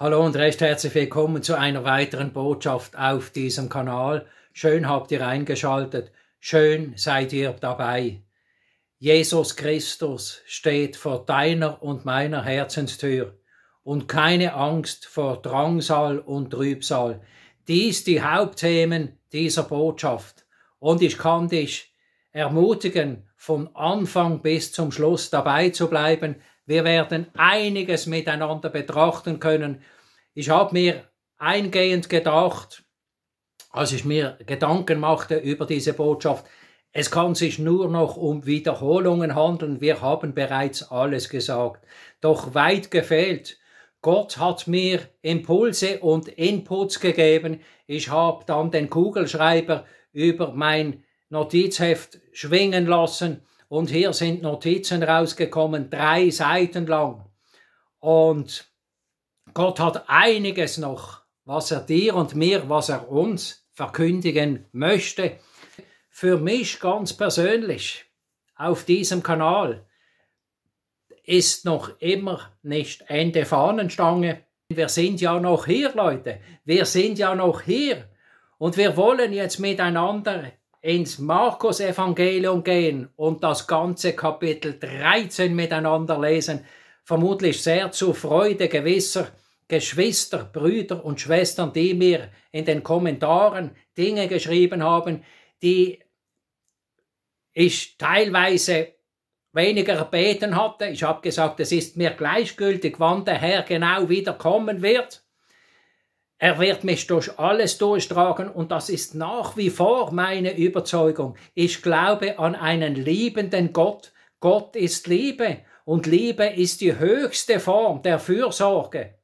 Hallo und recht herzlich willkommen zu einer weiteren Botschaft auf diesem Kanal. Schön habt ihr eingeschaltet. Schön seid ihr dabei. Jesus Christus steht vor deiner und meiner Herzenstür und keine Angst vor Drangsal und Trübsal. Dies die Hauptthemen dieser Botschaft. Und ich kann dich ermutigen, von Anfang bis zum Schluss dabei zu bleiben, wir werden einiges miteinander betrachten können. Ich habe mir eingehend gedacht, als ich mir Gedanken machte über diese Botschaft, es kann sich nur noch um Wiederholungen handeln. Wir haben bereits alles gesagt. Doch weit gefehlt. Gott hat mir Impulse und Inputs gegeben. Ich habe dann den Kugelschreiber über mein Notizheft schwingen lassen und hier sind Notizen rausgekommen, drei Seiten lang. Und Gott hat einiges noch, was er dir und mir, was er uns verkündigen möchte. Für mich ganz persönlich auf diesem Kanal ist noch immer nicht Ende Fahnenstange. Wir sind ja noch hier, Leute. Wir sind ja noch hier. Und wir wollen jetzt miteinander ins Markus-Evangelium gehen und das ganze Kapitel 13 miteinander lesen, vermutlich sehr zur Freude gewisser Geschwister, Brüder und Schwestern, die mir in den Kommentaren Dinge geschrieben haben, die ich teilweise weniger beten hatte. Ich habe gesagt, es ist mir gleichgültig, wann der Herr genau wiederkommen wird. Er wird mich durch alles durchtragen und das ist nach wie vor meine Überzeugung. Ich glaube an einen liebenden Gott. Gott ist Liebe und Liebe ist die höchste Form der Fürsorge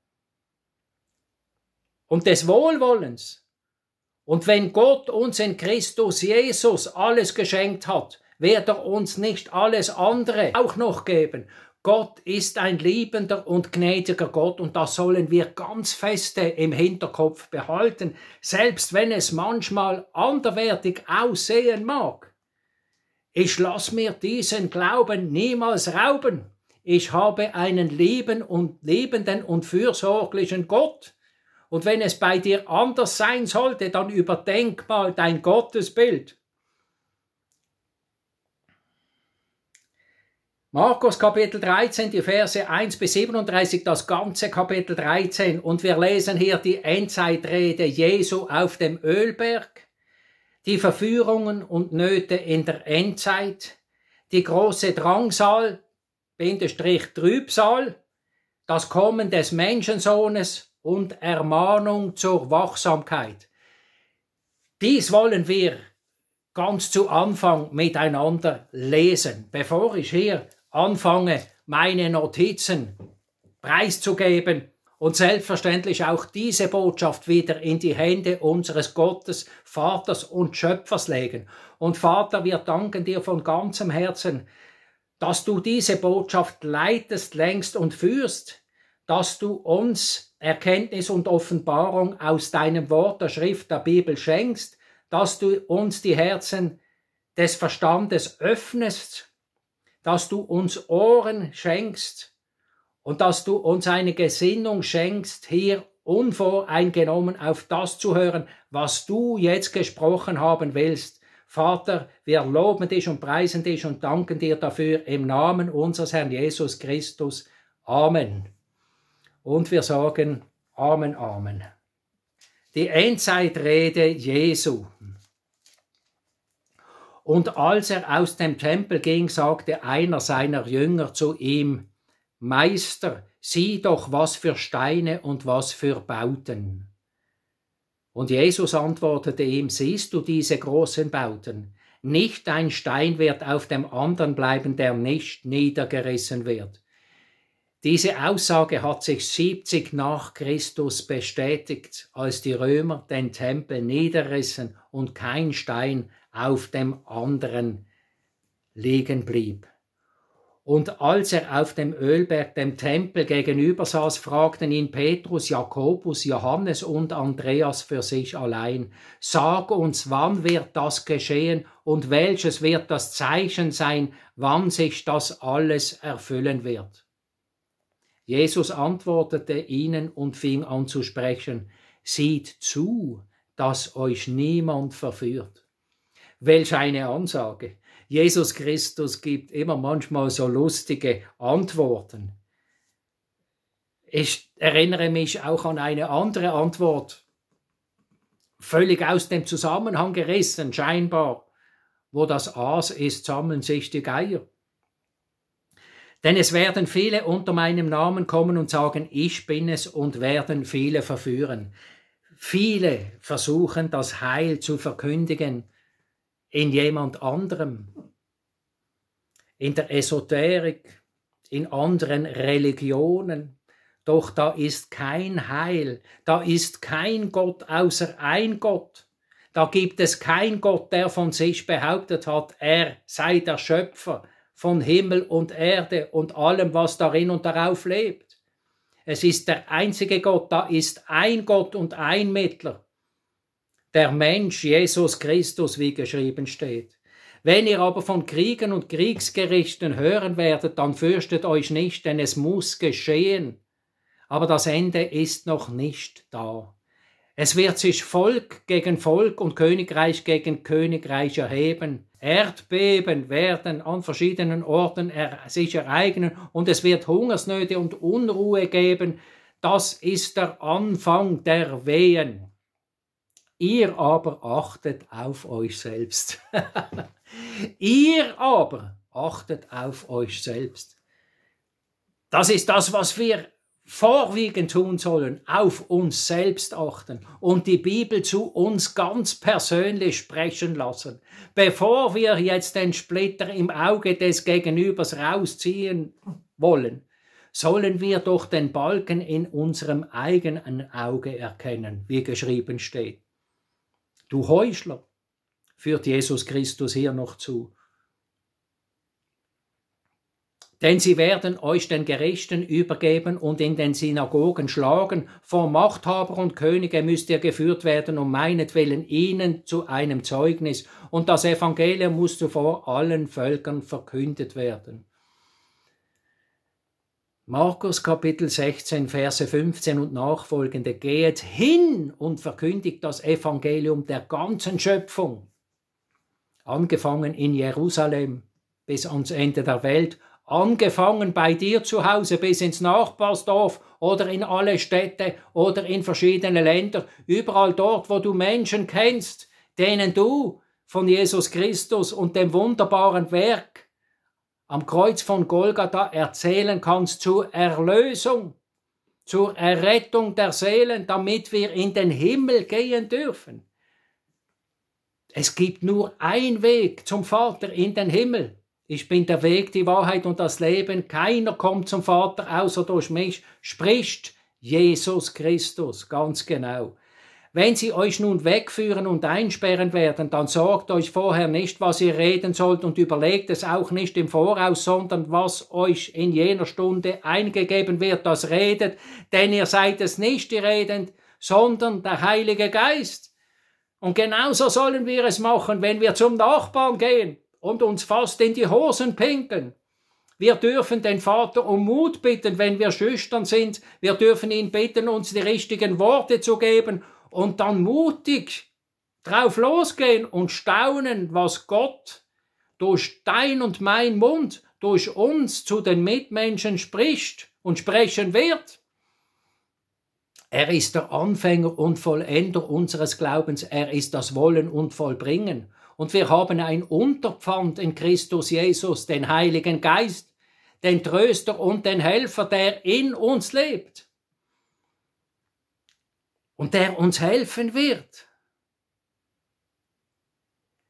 und des Wohlwollens. Und wenn Gott uns in Christus Jesus alles geschenkt hat, wird er uns nicht alles andere auch noch geben. Gott ist ein liebender und gnädiger Gott und das sollen wir ganz feste im Hinterkopf behalten, selbst wenn es manchmal anderwertig aussehen mag. Ich lass mir diesen Glauben niemals rauben. Ich habe einen lieben und liebenden und fürsorglichen Gott. Und wenn es bei dir anders sein sollte, dann überdenk mal dein Gottesbild. Markus Kapitel 13, die Verse 1 bis 37, das ganze Kapitel 13. Und wir lesen hier die Endzeitrede Jesu auf dem Ölberg, die Verführungen und Nöte in der Endzeit, die große Drangsal, Bindestrich Trübsal, das Kommen des Menschensohnes und Ermahnung zur Wachsamkeit. Dies wollen wir ganz zu Anfang miteinander lesen, bevor ich hier anfange, meine Notizen preiszugeben und selbstverständlich auch diese Botschaft wieder in die Hände unseres Gottes, Vaters und Schöpfers legen. Und Vater, wir danken dir von ganzem Herzen, dass du diese Botschaft leitest, längst und führst, dass du uns Erkenntnis und Offenbarung aus deinem Wort der Schrift der Bibel schenkst, dass du uns die Herzen des Verstandes öffnest dass du uns Ohren schenkst und dass du uns eine Gesinnung schenkst, hier unvoreingenommen auf das zu hören, was du jetzt gesprochen haben willst. Vater, wir loben dich und preisen dich und danken dir dafür im Namen unseres Herrn Jesus Christus. Amen. Und wir sagen Amen, Amen. Die Endzeitrede Jesu. Und als er aus dem Tempel ging, sagte einer seiner Jünger zu ihm, Meister, sieh doch, was für Steine und was für Bauten. Und Jesus antwortete ihm, siehst du diese großen Bauten? Nicht ein Stein wird auf dem anderen bleiben, der nicht niedergerissen wird. Diese Aussage hat sich 70 nach Christus bestätigt, als die Römer den Tempel niederrissen und kein Stein auf dem anderen liegen blieb. Und als er auf dem Ölberg dem Tempel gegenüber saß, fragten ihn Petrus, Jakobus, Johannes und Andreas für sich allein, Sag uns, wann wird das geschehen und welches wird das Zeichen sein, wann sich das alles erfüllen wird. Jesus antwortete ihnen und fing an zu sprechen, seht zu, dass euch niemand verführt. Welch eine Ansage. Jesus Christus gibt immer manchmal so lustige Antworten. Ich erinnere mich auch an eine andere Antwort, völlig aus dem Zusammenhang gerissen, scheinbar. Wo das Aas ist, sammeln sich die Geier. Denn es werden viele unter meinem Namen kommen und sagen, ich bin es und werden viele verführen. Viele versuchen, das Heil zu verkündigen in jemand anderem, in der Esoterik, in anderen Religionen. Doch da ist kein Heil, da ist kein Gott außer ein Gott. Da gibt es kein Gott, der von sich behauptet hat, er sei der Schöpfer, von Himmel und Erde und allem, was darin und darauf lebt. Es ist der einzige Gott, da ist ein Gott und ein Mittler. Der Mensch Jesus Christus, wie geschrieben steht. Wenn ihr aber von Kriegen und Kriegsgerichten hören werdet, dann fürchtet euch nicht, denn es muss geschehen. Aber das Ende ist noch nicht da. Es wird sich Volk gegen Volk und Königreich gegen Königreich erheben. Erdbeben werden an verschiedenen Orten sich ereignen und es wird Hungersnöte und Unruhe geben. Das ist der Anfang der Wehen. Ihr aber achtet auf euch selbst. Ihr aber achtet auf euch selbst. Das ist das, was wir vorwiegend tun sollen, auf uns selbst achten und die Bibel zu uns ganz persönlich sprechen lassen, bevor wir jetzt den Splitter im Auge des Gegenübers rausziehen wollen sollen wir doch den Balken in unserem eigenen Auge erkennen, wie geschrieben steht. Du Heuchler, führt Jesus Christus hier noch zu, denn sie werden euch den Gerechten übergeben und in den Synagogen schlagen. Vor Machthaber und Könige müsst ihr geführt werden, um meinetwillen ihnen zu einem Zeugnis. Und das Evangelium muss zuvor allen Völkern verkündet werden. Markus Kapitel 16, Verse 15 und nachfolgende. Geht hin und verkündigt das Evangelium der ganzen Schöpfung. Angefangen in Jerusalem bis ans Ende der Welt Angefangen bei dir zu Hause bis ins Nachbarsdorf oder in alle Städte oder in verschiedene Länder, überall dort, wo du Menschen kennst, denen du von Jesus Christus und dem wunderbaren Werk am Kreuz von Golgatha erzählen kannst zur Erlösung, zur Errettung der Seelen, damit wir in den Himmel gehen dürfen. Es gibt nur ein Weg zum Vater in den Himmel. Ich bin der Weg, die Wahrheit und das Leben. Keiner kommt zum Vater außer durch mich, spricht Jesus Christus, ganz genau. Wenn sie euch nun wegführen und einsperren werden, dann sorgt euch vorher nicht, was ihr reden sollt und überlegt es auch nicht im Voraus, sondern was euch in jener Stunde eingegeben wird, das redet, denn ihr seid es nicht, die redend, sondern der Heilige Geist. Und genauso sollen wir es machen, wenn wir zum Nachbarn gehen und uns fast in die Hosen pinkeln. Wir dürfen den Vater um Mut bitten, wenn wir schüchtern sind. Wir dürfen ihn bitten, uns die richtigen Worte zu geben und dann mutig drauf losgehen und staunen, was Gott durch dein und mein Mund, durch uns zu den Mitmenschen spricht und sprechen wird. Er ist der Anfänger und Vollender unseres Glaubens. Er ist das Wollen und Vollbringen und wir haben ein Unterpfand in Christus Jesus, den Heiligen Geist, den Tröster und den Helfer, der in uns lebt und der uns helfen wird.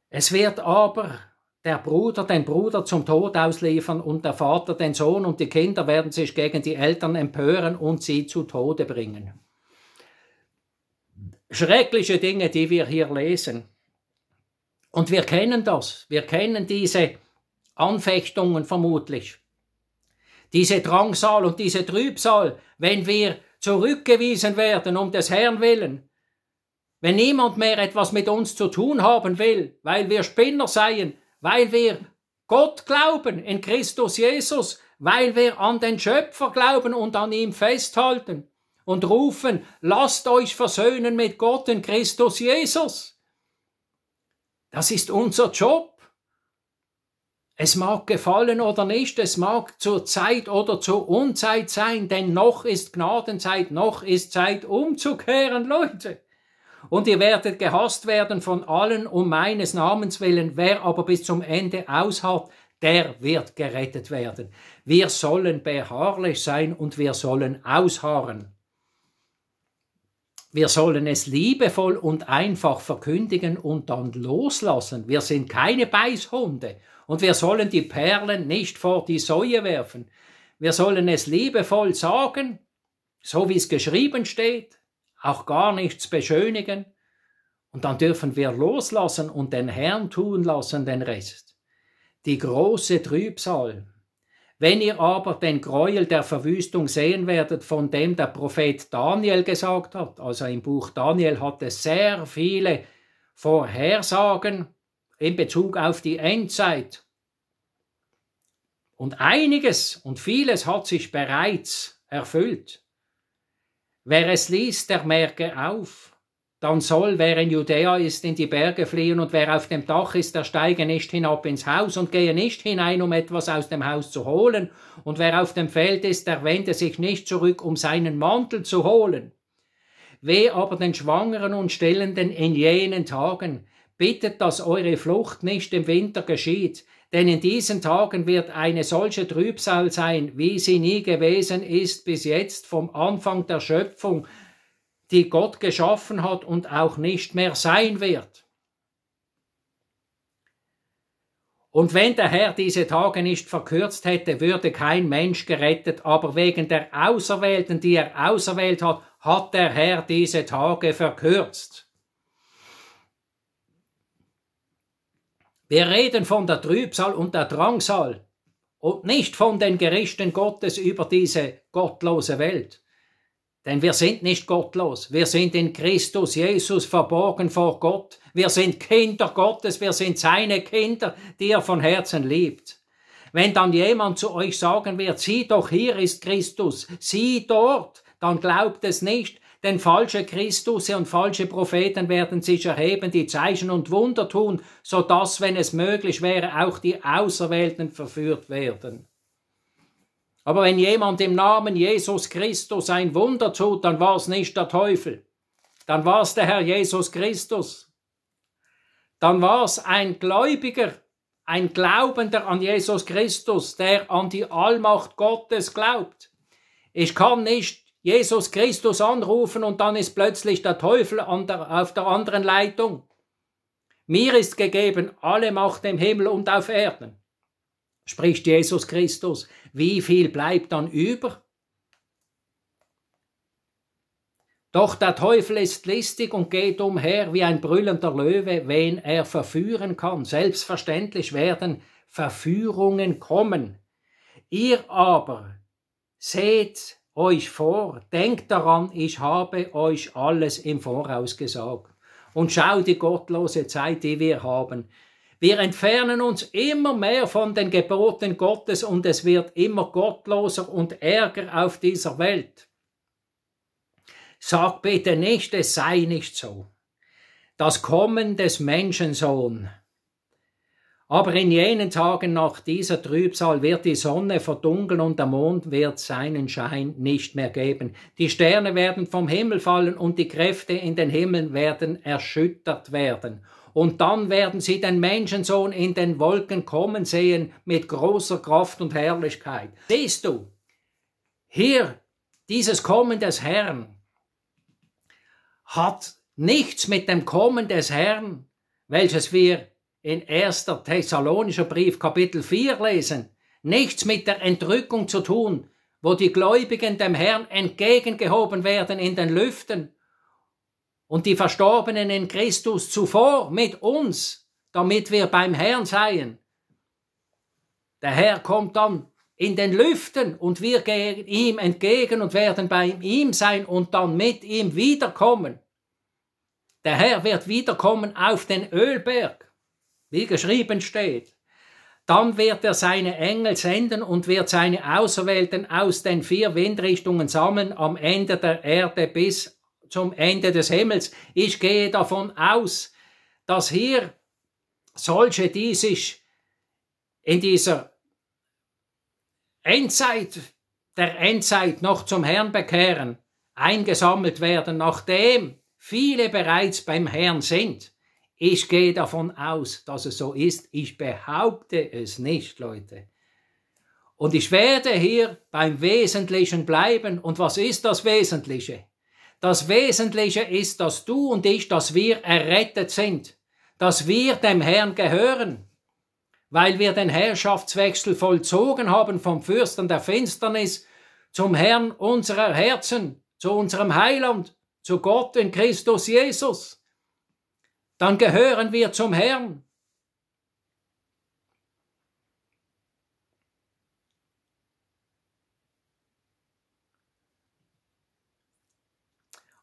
Es wird aber der Bruder den Bruder zum Tod ausliefern und der Vater den Sohn und die Kinder werden sich gegen die Eltern empören und sie zu Tode bringen. Schreckliche Dinge, die wir hier lesen. Und wir kennen das, wir kennen diese Anfechtungen vermutlich, diese Drangsal und diese Trübsal, wenn wir zurückgewiesen werden um des Herrn willen, wenn niemand mehr etwas mit uns zu tun haben will, weil wir Spinner seien, weil wir Gott glauben in Christus Jesus, weil wir an den Schöpfer glauben und an ihm festhalten und rufen, lasst euch versöhnen mit Gott in Christus Jesus. Das ist unser Job. Es mag gefallen oder nicht, es mag zur Zeit oder zur Unzeit sein, denn noch ist Gnadenzeit, noch ist Zeit umzukehren, Leute. Und ihr werdet gehasst werden von allen um meines Namens willen. Wer aber bis zum Ende ausharrt, der wird gerettet werden. Wir sollen beharrlich sein und wir sollen ausharren. Wir sollen es liebevoll und einfach verkündigen und dann loslassen. Wir sind keine Beißhunde und wir sollen die Perlen nicht vor die Säue werfen. Wir sollen es liebevoll sagen, so wie es geschrieben steht, auch gar nichts beschönigen. Und dann dürfen wir loslassen und den Herrn tun lassen den Rest. Die große Trübsal, wenn ihr aber den Gräuel der Verwüstung sehen werdet, von dem der Prophet Daniel gesagt hat, also im Buch Daniel hat es sehr viele Vorhersagen in Bezug auf die Endzeit. Und einiges und vieles hat sich bereits erfüllt. Wer es liest, der merke auf, dann soll, wer in Judäa ist, in die Berge fliehen, und wer auf dem Dach ist, der steige nicht hinab ins Haus und gehe nicht hinein, um etwas aus dem Haus zu holen, und wer auf dem Feld ist, der wende sich nicht zurück, um seinen Mantel zu holen. Weh aber den Schwangeren und Stillenden in jenen Tagen, bittet, dass eure Flucht nicht im Winter geschieht, denn in diesen Tagen wird eine solche Trübsal sein, wie sie nie gewesen ist bis jetzt vom Anfang der Schöpfung die Gott geschaffen hat und auch nicht mehr sein wird. Und wenn der Herr diese Tage nicht verkürzt hätte, würde kein Mensch gerettet, aber wegen der Auserwählten, die er auserwählt hat, hat der Herr diese Tage verkürzt. Wir reden von der Trübsal und der Drangsal und nicht von den Gerichten Gottes über diese gottlose Welt. Denn wir sind nicht gottlos, wir sind in Christus Jesus verborgen vor Gott, wir sind Kinder Gottes, wir sind seine Kinder, die er von Herzen liebt. Wenn dann jemand zu euch sagen wird, sieh doch, hier ist Christus, sieh dort, dann glaubt es nicht, denn falsche Christusse und falsche Propheten werden sich erheben, die Zeichen und Wunder tun, so dass, wenn es möglich wäre, auch die Auserwählten verführt werden. Aber wenn jemand im Namen Jesus Christus ein Wunder tut, dann war es nicht der Teufel. Dann war es der Herr Jesus Christus. Dann war es ein Gläubiger, ein Glaubender an Jesus Christus, der an die Allmacht Gottes glaubt. Ich kann nicht Jesus Christus anrufen und dann ist plötzlich der Teufel der, auf der anderen Leitung. Mir ist gegeben alle Macht im Himmel und auf Erden, spricht Jesus Christus. Wie viel bleibt dann über? Doch der Teufel ist listig und geht umher wie ein brüllender Löwe, wen er verführen kann. Selbstverständlich werden Verführungen kommen. Ihr aber seht euch vor, denkt daran, ich habe euch alles im Voraus gesagt. Und schau die gottlose Zeit, die wir haben. Wir entfernen uns immer mehr von den Geboten Gottes und es wird immer gottloser und Ärger auf dieser Welt. Sag bitte nicht, es sei nicht so. Das Kommen des Menschensohn. Aber in jenen Tagen nach dieser Trübsal wird die Sonne verdunkeln und der Mond wird seinen Schein nicht mehr geben. Die Sterne werden vom Himmel fallen und die Kräfte in den Himmeln werden erschüttert werden. Und dann werden sie den Menschensohn in den Wolken kommen sehen mit großer Kraft und Herrlichkeit. Siehst du, hier dieses Kommen des Herrn hat nichts mit dem Kommen des Herrn, welches wir in 1. Thessalonischer Brief Kapitel 4 lesen, nichts mit der Entrückung zu tun, wo die Gläubigen dem Herrn entgegengehoben werden in den Lüften, und die Verstorbenen in Christus zuvor mit uns, damit wir beim Herrn seien. Der Herr kommt dann in den Lüften und wir gehen ihm entgegen und werden bei ihm sein und dann mit ihm wiederkommen. Der Herr wird wiederkommen auf den Ölberg, wie geschrieben steht. Dann wird er seine Engel senden und wird seine Auserwählten aus den vier Windrichtungen sammeln am Ende der Erde bis zum Ende des Himmels. Ich gehe davon aus, dass hier solche, die sich in dieser Endzeit, der Endzeit noch zum Herrn bekehren, eingesammelt werden, nachdem viele bereits beim Herrn sind. Ich gehe davon aus, dass es so ist. Ich behaupte es nicht, Leute. Und ich werde hier beim Wesentlichen bleiben. Und was ist das Wesentliche? Das Wesentliche ist, dass du und ich, dass wir errettet sind, dass wir dem Herrn gehören, weil wir den Herrschaftswechsel vollzogen haben vom Fürsten der Finsternis zum Herrn unserer Herzen, zu unserem Heiland, zu Gott in Christus Jesus. Dann gehören wir zum Herrn.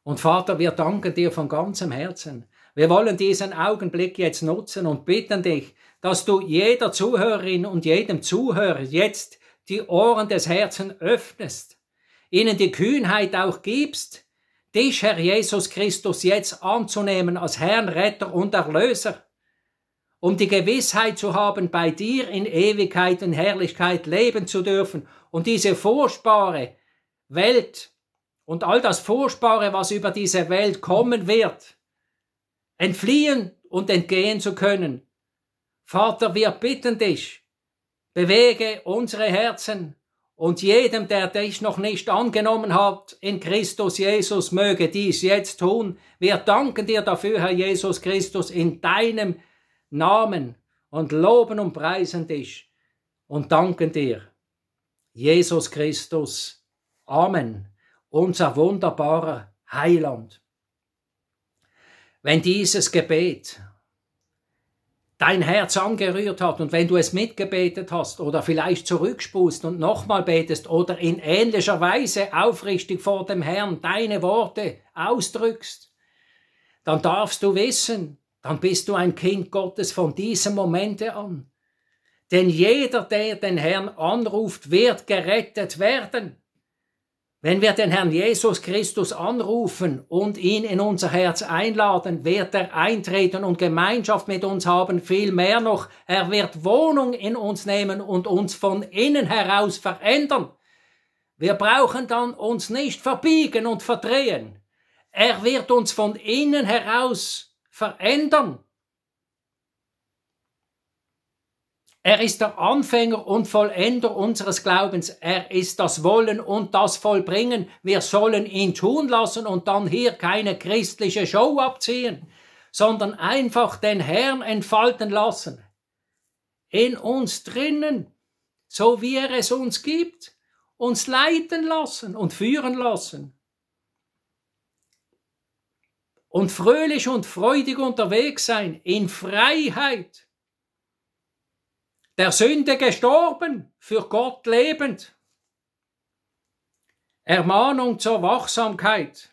Und Vater, wir danken dir von ganzem Herzen. Wir wollen diesen Augenblick jetzt nutzen und bitten dich, dass du jeder Zuhörerin und jedem Zuhörer jetzt die Ohren des Herzens öffnest, ihnen die Kühnheit auch gibst, dich, Herr Jesus Christus, jetzt anzunehmen als Herrn, Retter und Erlöser, um die Gewissheit zu haben, bei dir in Ewigkeit und Herrlichkeit leben zu dürfen und diese furchtbare Welt und all das Furchtbare, was über diese Welt kommen wird, entfliehen und entgehen zu können. Vater, wir bitten dich, bewege unsere Herzen und jedem, der dich noch nicht angenommen hat, in Christus Jesus möge dies jetzt tun. Wir danken dir dafür, Herr Jesus Christus, in deinem Namen und loben und preisen dich und danken dir. Jesus Christus. Amen unser wunderbarer Heiland. Wenn dieses Gebet dein Herz angerührt hat und wenn du es mitgebetet hast oder vielleicht zurückspust und nochmal betest oder in ähnlicher Weise aufrichtig vor dem Herrn deine Worte ausdrückst, dann darfst du wissen, dann bist du ein Kind Gottes von diesem Momente an. Denn jeder, der den Herrn anruft, wird gerettet werden. Wenn wir den Herrn Jesus Christus anrufen und ihn in unser Herz einladen, wird er eintreten und Gemeinschaft mit uns haben. Viel mehr noch, er wird Wohnung in uns nehmen und uns von innen heraus verändern. Wir brauchen dann uns nicht verbiegen und verdrehen. Er wird uns von innen heraus verändern. Er ist der Anfänger und Vollender unseres Glaubens. Er ist das Wollen und das Vollbringen. Wir sollen ihn tun lassen und dann hier keine christliche Show abziehen, sondern einfach den Herrn entfalten lassen. In uns drinnen, so wie er es uns gibt, uns leiten lassen und führen lassen. Und fröhlich und freudig unterwegs sein, in Freiheit der Sünde gestorben, für Gott lebend. Ermahnung zur Wachsamkeit.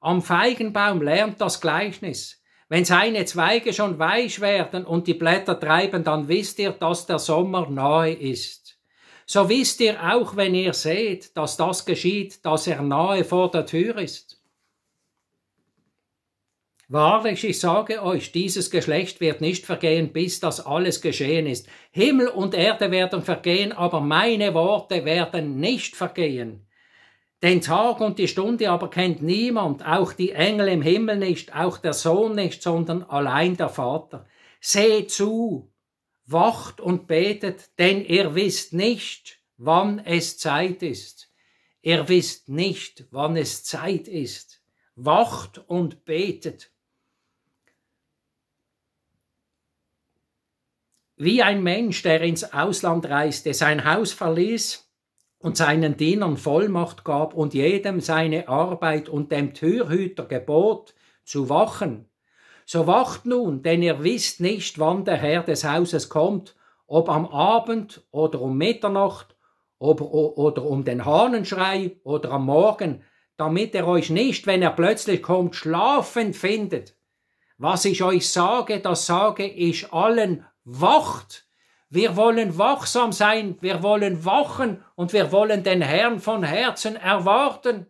Am Feigenbaum lernt das Gleichnis. Wenn seine Zweige schon weich werden und die Blätter treiben, dann wisst ihr, dass der Sommer nahe ist. So wisst ihr auch, wenn ihr seht, dass das geschieht, dass er nahe vor der Tür ist. Wahrlich, ich sage euch, dieses Geschlecht wird nicht vergehen, bis das alles geschehen ist. Himmel und Erde werden vergehen, aber meine Worte werden nicht vergehen. Den Tag und die Stunde aber kennt niemand, auch die Engel im Himmel nicht, auch der Sohn nicht, sondern allein der Vater. Seht zu, wacht und betet, denn ihr wisst nicht, wann es Zeit ist. Ihr wisst nicht, wann es Zeit ist. Wacht und betet. Wie ein Mensch, der ins Ausland reiste, sein Haus verließ und seinen Dienern Vollmacht gab und jedem seine Arbeit und dem Türhüter gebot, zu wachen. So wacht nun, denn ihr wisst nicht, wann der Herr des Hauses kommt, ob am Abend oder um Mitternacht ob, oder um den Hahnenschrei oder am Morgen, damit er euch nicht, wenn er plötzlich kommt, schlafend findet. Was ich euch sage, das sage ich allen wacht. Wir wollen wachsam sein, wir wollen wachen und wir wollen den Herrn von Herzen erwarten.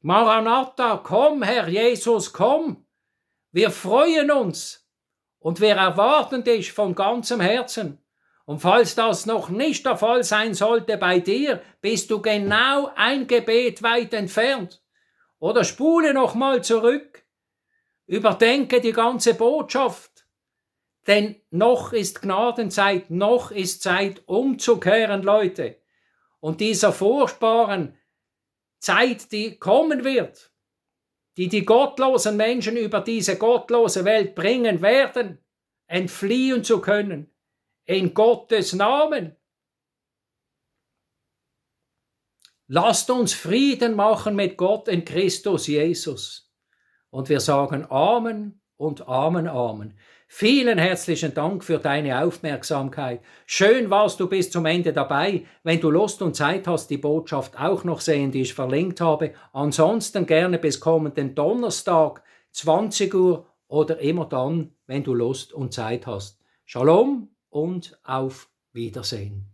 Maranatha, komm, Herr Jesus, komm. Wir freuen uns und wir erwarten dich von ganzem Herzen. Und falls das noch nicht der Fall sein sollte bei dir, bist du genau ein Gebet weit entfernt. Oder spule nochmal zurück. Überdenke die ganze Botschaft. Denn noch ist Gnadenzeit, noch ist Zeit umzukehren, Leute. Und dieser furchtbaren Zeit, die kommen wird, die die gottlosen Menschen über diese gottlose Welt bringen werden, entfliehen zu können, in Gottes Namen. Lasst uns Frieden machen mit Gott in Christus Jesus. Und wir sagen Amen und Amen, Amen. Vielen herzlichen Dank für deine Aufmerksamkeit. Schön warst du bis zum Ende dabei. Wenn du Lust und Zeit hast, die Botschaft auch noch sehen, die ich verlinkt habe. Ansonsten gerne bis kommenden Donnerstag, 20 Uhr oder immer dann, wenn du Lust und Zeit hast. Shalom und auf Wiedersehen.